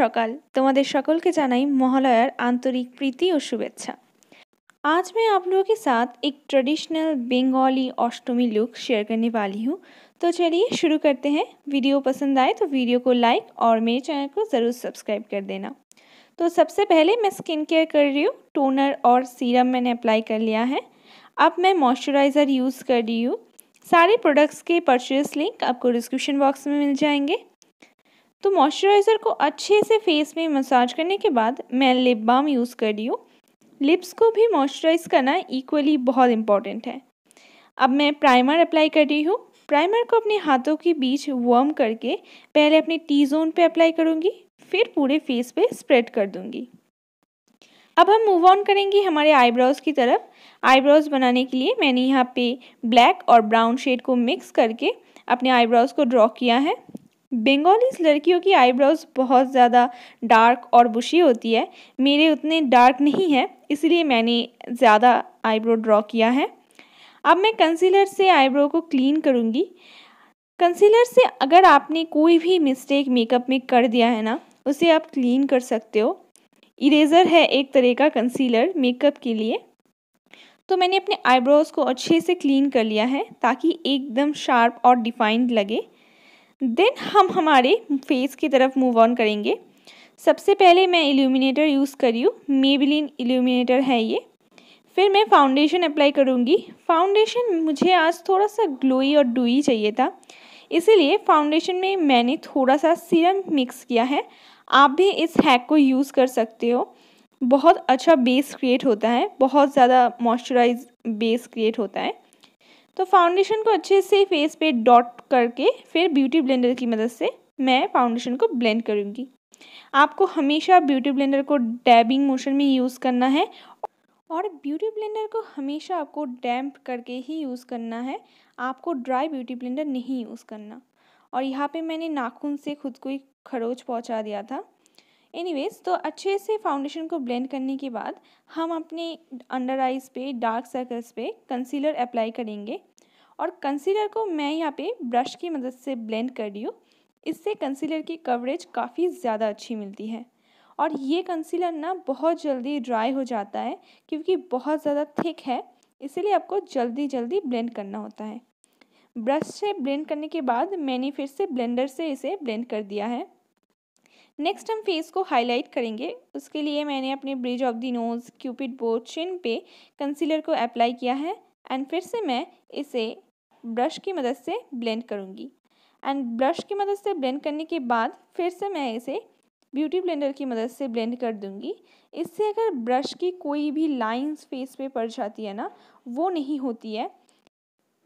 तुम्हारे सकल के জানাই महालयार आंतरिक प्रीति और शुभेच्छा आज मैं आप लोगों के साथ एक traditional Bengali Ashtami look share करने वाली हूँ तो चलिए शुरू करते हैं वीडियो पसंद आए तो वीडियो को लाइक और मेरे चैनल को ज़रूर सब्सक्राइब कर देना तो सबसे पहले मैं स्किन केयर कर रही हूँ टोनर और सीरम मैंने अप्लाई कर लिया है अब मैं मॉइस्चराइज़र यूज़ कर रही हूँ सारे प्रोडक्ट्स के परचेज लिंक आपको डिस्क्रिप्शन बॉक्स में मिल जाएंगे तो मॉइस्चराइज़र को अच्छे से फेस में मसाज करने के बाद मैं लिप बाम यूज़ कर रही हूँ लिप्स को भी मॉइस्चराइज़ करना इक्वली बहुत इंपॉर्टेंट है अब मैं प्राइमर अप्लाई कर रही हूँ प्राइमर को अपने हाथों के बीच वर्म करके पहले अपने टी जोन पे अप्लाई करूँगी फिर पूरे फेस पे स्प्रेड कर दूँगी अब हम मूव ऑन करेंगे हमारे आईब्रोज़ की तरफ आईब्रोज़ बनाने के लिए मैंने यहाँ पे ब्लैक और ब्राउन शेड को मिक्स करके अपने आईब्रोज़ को ड्रॉ किया है बंगालीज लड़कियों की आईब्रोज बहुत ज़्यादा डार्क और बुशी होती है मेरे उतने डार्क नहीं है इसलिए मैंने ज़्यादा आईब्रो ड्रॉ किया है अब मैं कंसीलर से आईब्रो को क्लीन करूँगी कंसीलर से अगर आपने कोई भी मिस्टेक मेकअप में कर दिया है ना उसे आप क्लीन कर सकते हो इरेज़र है एक तरह का कंसीलर मेकअप के लिए तो मैंने अपने आईब्रोज़ को अच्छे से क्लीन कर लिया है ताकि एकदम शार्प और डिफाइंड लगे देन हम हमारे फेस की तरफ मूव ऑन करेंगे सबसे पहले मैं इल्यूमिनेटर यूज़ करी हूँ मेबलिन इल्यूमिनेटर है ये फिर मैं फाउंडेशन अप्लाई करूँगी फाउंडेशन मुझे आज थोड़ा सा ग्लोई और डूई चाहिए था इसीलिए फाउंडेशन में मैंने थोड़ा सा सीरम मिक्स किया है आप भी इस हैक को यूज़ कर सकते हो बहुत अच्छा बेस क्रिएट होता है बहुत ज़्यादा मॉइस्चराइज बेस क्रिएट होता है तो फाउंडेशन को अच्छे से फेस पे डॉट करके फिर ब्यूटी ब्लेंडर की मदद से मैं फाउंडेशन को ब्लेंड करूँगी आपको हमेशा ब्यूटी ब्लेंडर को डैबिंग मोशन में यूज़ करना है और ब्यूटी ब्लेंडर को हमेशा आपको डैम्प करके ही यूज़ करना है आपको ड्राई ब्यूटी ब्लेंडर नहीं यूज़ करना और यहाँ पे मैंने नाखून से खुद को ही खरोच पहुँचा दिया था एनीवेज तो अच्छे से फाउंडेशन को ब्लेंड करने के बाद हम अपने अंडर आइज़ पे डार्क सर्कल्स पे कंसीलर अप्लाई करेंगे और कंसीलर को मैं यहाँ पे ब्रश की मदद से ब्लेंड कर रही हूँ इससे कंसीलर की कवरेज काफ़ी ज़्यादा अच्छी मिलती है और ये कंसीलर ना बहुत जल्दी ड्राई हो जाता है क्योंकि बहुत ज़्यादा थिक है इसीलिए आपको जल्दी जल्दी ब्लेंड करना होता है ब्रश से ब्लेंड करने के बाद मैंने फिर से ब्लेंडर से इसे ब्लेंड कर दिया है नेक्स्ट हम फेस को हाईलाइट करेंगे उसके लिए मैंने अपने bridge of the nose cupid बोर्ड चिन पे कंसीलर को अप्लाई किया है एंड फिर से मैं इसे ब्रश की मदद से ब्लेंड करूँगी एंड ब्रश की मदद से ब्लेंड करने के बाद फिर से मैं इसे ब्यूटी ब्लेंडर की मदद से ब्लेंड कर दूंगी इससे अगर ब्रश की कोई भी लाइंस फेस पे पड़ जाती है ना वो नहीं होती है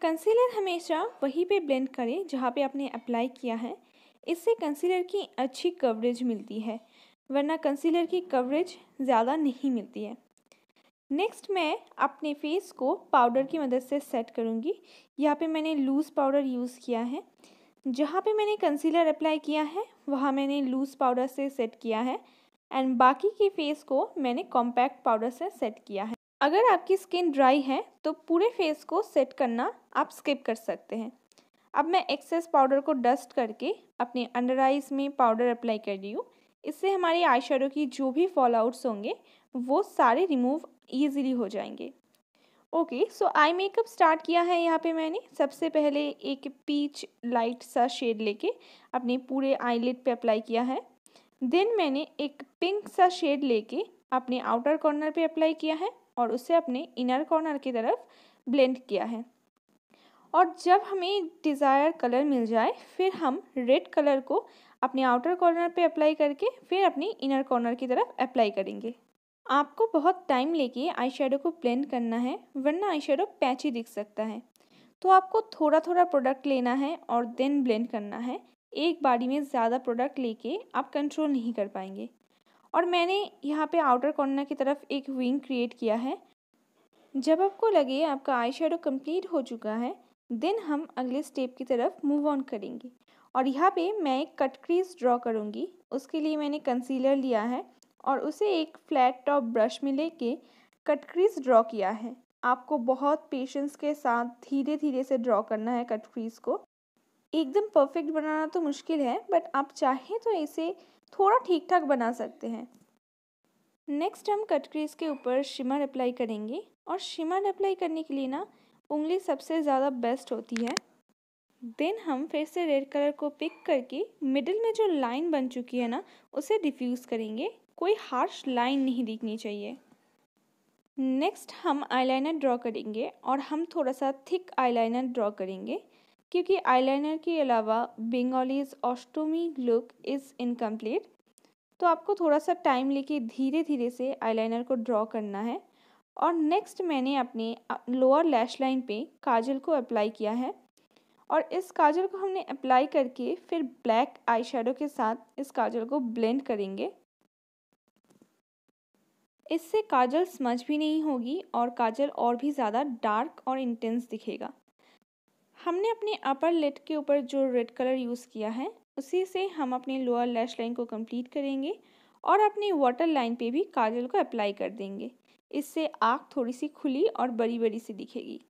कंसीलर हमेशा वहीं पे ब्लेंड करें जहाँ पे आपने अप्लाई किया है इससे कंसीलर की अच्छी कवरेज मिलती है वरना कंसीलर की कवरेज ज़्यादा नहीं मिलती है नेक्स्ट मैं अपने फेस को पाउडर की मदद से सेट करूँगी यहाँ पे मैंने लूज़ पाउडर यूज़ किया है जहाँ पे मैंने कंसीलर अप्लाई किया है वहाँ मैंने लूज़ पाउडर से सेट किया है एंड बाकी के फेस को मैंने कॉम्पैक्ट पाउडर से सेट किया है अगर आपकी स्किन ड्राई है तो पूरे फेस को सेट करना आप स्किप कर सकते हैं अब मैं एक्सेस पाउडर को डस्ट करके अपने अंडर आइज में पाउडर अप्लाई कर रही हूँ इससे हमारे आई शेडो की जो भी फॉल आउट्स होंगे वो सारे रिमूव ईजिली हो जाएंगे okay so I makeup start किया है यहाँ पे मैंने सबसे पहले एक पीच लाइट सा शेड लेके अपने पूरे आईलेट पे अप्लाई किया है देन मैंने एक पिंक सा शेड लेके अपने आउटर कॉर्नर पे अप्लाई किया है और उसे अपने इनर कॉर्नर की तरफ ब्लेंड किया है और जब हमें डिज़ायर कलर मिल जाए फिर हम रेड कलर को अपने आउटर कॉर्नर पे अप्लाई करके फिर अपनी इनर कॉर्नर की तरफ अप्लाई करेंगे आपको बहुत टाइम लेके आई शेडो को ब्लेंड करना है वरना आई शेडो पैची दिख सकता है तो आपको थोड़ा थोड़ा प्रोडक्ट लेना है और देन ब्लेंड करना है एक बारी में ज़्यादा प्रोडक्ट लेके आप कंट्रोल नहीं कर पाएंगे और मैंने यहाँ पे आउटर कॉर्नर की तरफ एक विंग क्रिएट किया है जब आपको लगे आपका आई शेडो कम्प्लीट हो चुका है देन हम अगले स्टेप की तरफ मूव ऑन करेंगे और यहाँ पे मैं एक कट क्रीज ड्रॉ करूँगी उसके लिए मैंने कंसीलर लिया है और उसे एक फ्लैट टॉप ब्रश में लेके कट क्रीज ड्रॉ किया है आपको बहुत पेशेंस के साथ धीरे धीरे से ड्रॉ करना है कट क्रीज को एकदम परफेक्ट बनाना तो मुश्किल है बट आप चाहें तो इसे थोड़ा ठीक ठाक बना सकते हैं नेक्स्ट हम कट क्रीज के ऊपर शिमर अप्लाई करेंगे और शिमर अप्लाई करने के लिए ना उंगली सबसे ज़्यादा बेस्ट होती है देन हम फिर से रेड कलर को पिक करके मिडिल में जो लाइन बन चुकी है ना उसे डिफ्यूज़ करेंगे कोई हार्श लाइन नहीं दिखनी चाहिए नेक्स्ट हम आईलाइनर ड्रॉ करेंगे और हम थोड़ा सा थिक आईलाइनर ड्रॉ करेंगे क्योंकि आईलाइनर के अलावा बेंगालीज ऑस्टोमी लुक इज़ इनकम्प्लीट तो आपको थोड़ा सा टाइम लेके धीरे धीरे से आईलाइनर को ड्रॉ करना है और नेक्स्ट मैंने अपने लोअर लैश लाइन पे काजल को अप्लाई किया है और इस काजल को हमने अप्लाई करके फिर ब्लैक आई के साथ इस काजल को ब्लेंड करेंगे इससे काजल स्मज भी नहीं होगी और काजल और भी ज़्यादा डार्क और इंटेंस दिखेगा हमने अपने अपर लिट के ऊपर जो रेड कलर यूज़ किया है उसी से हम अपने लोअर लैश लाइन को कंप्लीट करेंगे और अपने वाटर लाइन पे भी काजल को अप्लाई कर देंगे इससे आँख थोड़ी सी खुली और बड़ी बड़ी सी दिखेगी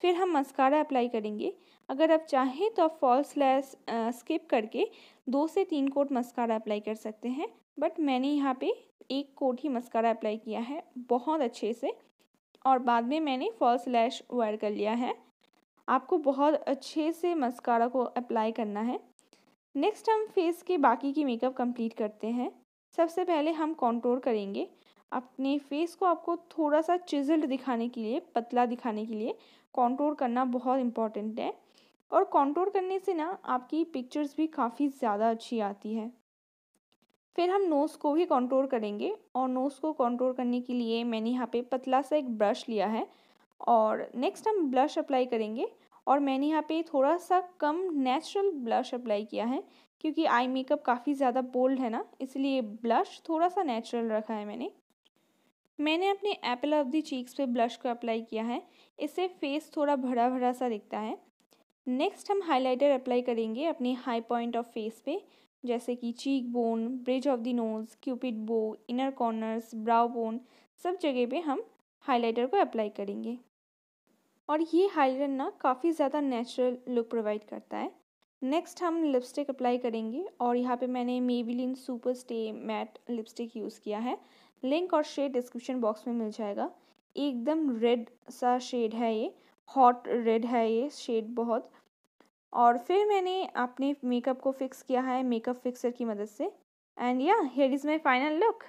फिर हम मस्कारा अप्लाई करेंगे अगर आप चाहें तो आप फॉल्स लैस स्किप करके दो से तीन कोट मस्कारा अप्लाई कर सकते हैं बट मैंने यहाँ पे एक कोट ही मस्कारा अप्लाई किया है बहुत अच्छे से और बाद में मैंने फॉल्स लैश वेयर कर लिया है आपको बहुत अच्छे से मस्कारा को अप्लाई करना है नेक्स्ट हम फेस के बाकी की मेकअप कंप्लीट करते हैं सबसे पहले हम कॉन्ट्रोल करेंगे अपने फेस को आपको थोड़ा सा चिजल्ड दिखाने के लिए पतला दिखाने के लिए कॉन्टोर करना बहुत इम्पॉर्टेंट है और कॉन्टोर करने से ना आपकी पिक्चर्स भी काफ़ी ज़्यादा अच्छी आती है फिर हम नोज़ को भी कॉन्टोर करेंगे और नोज़ को कॉन्टोर करने के लिए मैंने यहाँ पे पतला सा एक ब्रश लिया है और नेक्स्ट हम ब्लश अप्लाई करेंगे और मैंने यहाँ पे थोड़ा सा कम नेचुरल ब्लश अप्लाई किया है क्योंकि आई मेकअप काफ़ी ज़्यादा बोल्ड है ना इसलिए ब्लश थोड़ा सा नेचुरल रखा है मैंने मैंने अपने एप्पल ऑफ दी चीक्स पे ब्लश को अप्लाई किया है इससे फेस थोड़ा भरा भरा सा दिखता है नेक्स्ट हम हाइलाइटर अप्लाई करेंगे अपने हाई पॉइंट ऑफ फेस पे जैसे कि cheek bone bridge of the nose cupid bow inner corners brow bone सब जगह पे हम हाइलाइटर को अप्लाई करेंगे और ये हाइलाइटर ना काफ़ी ज़्यादा नेचुरल लुक प्रोवाइड करता है नेक्स्ट हम लिपस्टिक अप्लाई करेंगे और यहाँ पे मैंने Maybelline super stay matte lipstick use किया है लिंक और शेड डिस्क्रिप्शन बॉक्स में मिल जाएगा एकदम रेड सा शेड है ये हॉट रेड है ये शेड बहुत और फिर मैंने अपने मेकअप को फिक्स किया है मेकअप फिक्सर की मदद से एंड या here is my final look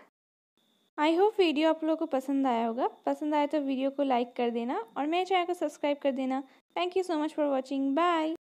I hope video आप लोगों को पसंद आया होगा पसंद आया तो वीडियो को लाइक कर देना और मेरे चैनल को सब्सक्राइब कर देना thank you so much for watching bye